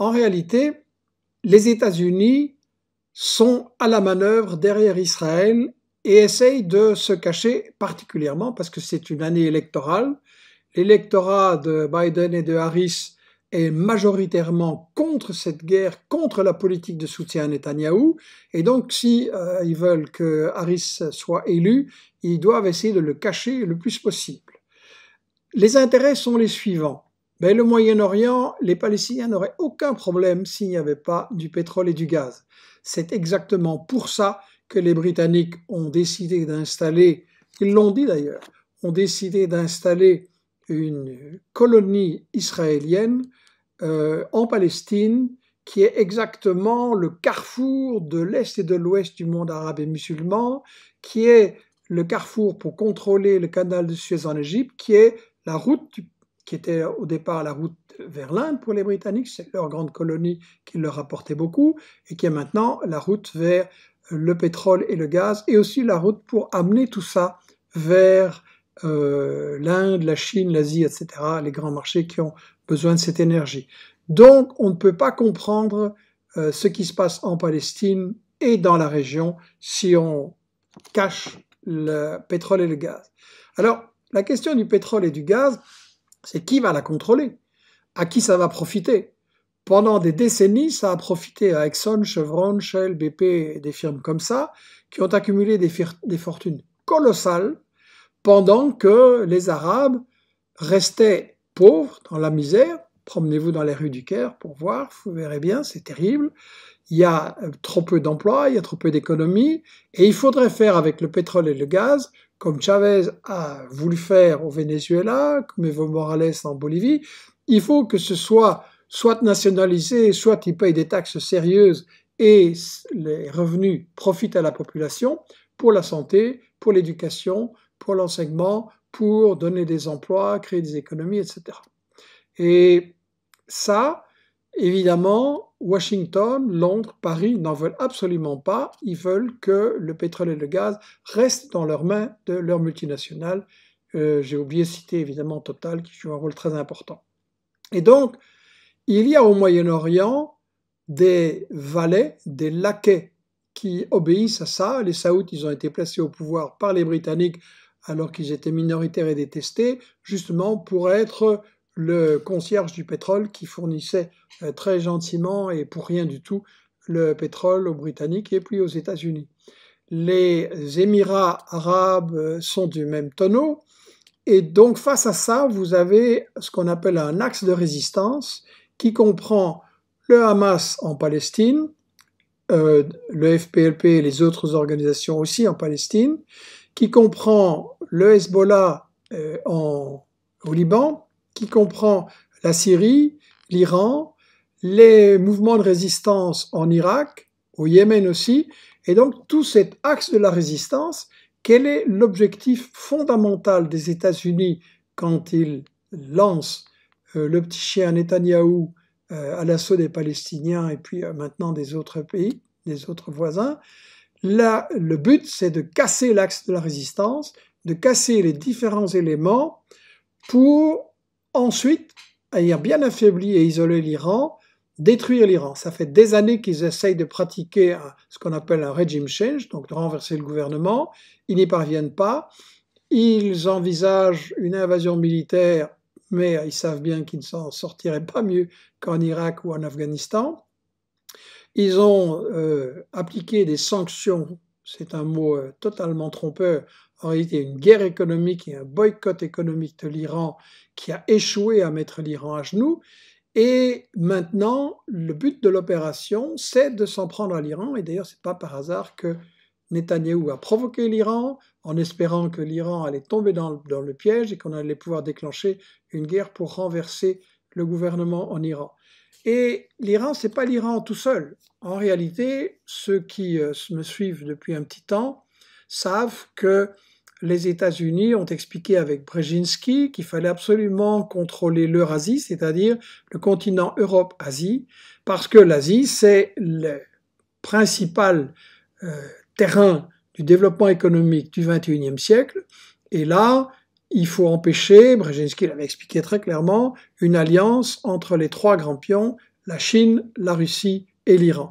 En réalité, les États-Unis sont à la manœuvre derrière Israël et essayent de se cacher particulièrement parce que c'est une année électorale. L'électorat de Biden et de Harris est majoritairement contre cette guerre, contre la politique de soutien à Netanyahou. Et donc, si euh, ils veulent que Harris soit élu, ils doivent essayer de le cacher le plus possible. Les intérêts sont les suivants. Mais ben, le Moyen-Orient, les Palestiniens n'auraient aucun problème s'il n'y avait pas du pétrole et du gaz. C'est exactement pour ça que les Britanniques ont décidé d'installer, ils l'ont dit d'ailleurs, ont décidé d'installer une colonie israélienne euh, en Palestine qui est exactement le carrefour de l'Est et de l'Ouest du monde arabe et musulman, qui est le carrefour pour contrôler le canal de Suez en Égypte, qui est la route du qui était au départ la route vers l'Inde pour les Britanniques, c'est leur grande colonie qui leur apportait beaucoup, et qui est maintenant la route vers euh, le pétrole et le gaz, et aussi la route pour amener tout ça vers euh, l'Inde, la Chine, l'Asie, etc., les grands marchés qui ont besoin de cette énergie. Donc on ne peut pas comprendre euh, ce qui se passe en Palestine et dans la région si on cache le pétrole et le gaz. Alors la question du pétrole et du gaz, c'est qui va la contrôler À qui ça va profiter Pendant des décennies, ça a profité à Exxon, Chevron, Shell, BP, des firmes comme ça, qui ont accumulé des, des fortunes colossales, pendant que les Arabes restaient pauvres, dans la misère. Promenez-vous dans les rues du Caire pour voir, vous verrez bien, c'est terrible. Il y a euh, trop peu d'emplois, il y a trop peu d'économies, et il faudrait faire avec le pétrole et le gaz comme Chavez a voulu faire au Venezuela, comme Evo Morales en Bolivie, il faut que ce soit soit nationalisé, soit il paye des taxes sérieuses et les revenus profitent à la population pour la santé, pour l'éducation, pour l'enseignement, pour donner des emplois, créer des économies, etc. Et ça, Évidemment, Washington, Londres, Paris n'en veulent absolument pas. Ils veulent que le pétrole et le gaz restent dans leurs mains de leurs multinationales. Euh, j'ai oublié de citer évidemment Total qui joue un rôle très important. Et donc, il y a au Moyen-Orient des valets, des laquais qui obéissent à ça. Les Saouds, ils ont été placés au pouvoir par les Britanniques alors qu'ils étaient minoritaires et détestés, justement pour être le concierge du pétrole qui fournissait euh, très gentiment et pour rien du tout le pétrole aux Britanniques et puis aux États-Unis. Les Émirats arabes euh, sont du même tonneau et donc face à ça, vous avez ce qu'on appelle un axe de résistance qui comprend le Hamas en Palestine, euh, le FPLP et les autres organisations aussi en Palestine, qui comprend le Hezbollah au Liban, qui comprend la Syrie, l'Iran, les mouvements de résistance en Irak, au Yémen aussi, et donc tout cet axe de la résistance, quel est l'objectif fondamental des États-Unis quand ils lancent euh, le petit chien Netanyahou euh, à l'assaut des Palestiniens et puis euh, maintenant des autres pays, des autres voisins Là, le but, c'est de casser l'axe de la résistance, de casser les différents éléments pour Ensuite, ayant bien affaibli et isolé l'Iran, détruire l'Iran. Ça fait des années qu'ils essayent de pratiquer ce qu'on appelle un regime change, donc de renverser le gouvernement. Ils n'y parviennent pas. Ils envisagent une invasion militaire, mais ils savent bien qu'ils ne s'en sortiraient pas mieux qu'en Irak ou en Afghanistan. Ils ont euh, appliqué des sanctions c'est un mot euh, totalement trompeur. En réalité, une guerre économique et un boycott économique de l'Iran qui a échoué à mettre l'Iran à genoux. Et maintenant, le but de l'opération, c'est de s'en prendre à l'Iran. Et d'ailleurs, ce n'est pas par hasard que Netanyahou a provoqué l'Iran en espérant que l'Iran allait tomber dans le piège et qu'on allait pouvoir déclencher une guerre pour renverser le gouvernement en Iran. Et l'Iran, c'est pas l'Iran tout seul. En réalité, ceux qui euh, me suivent depuis un petit temps savent que les États-Unis ont expliqué avec Brzezinski qu'il fallait absolument contrôler l'Eurasie, c'est-à-dire le continent Europe-Asie, parce que l'Asie, c'est le principal euh, terrain du développement économique du XXIe siècle. Et là, il faut empêcher, Brzezinski l'avait expliqué très clairement, une alliance entre les trois grands pions, la Chine, la Russie et l'Iran.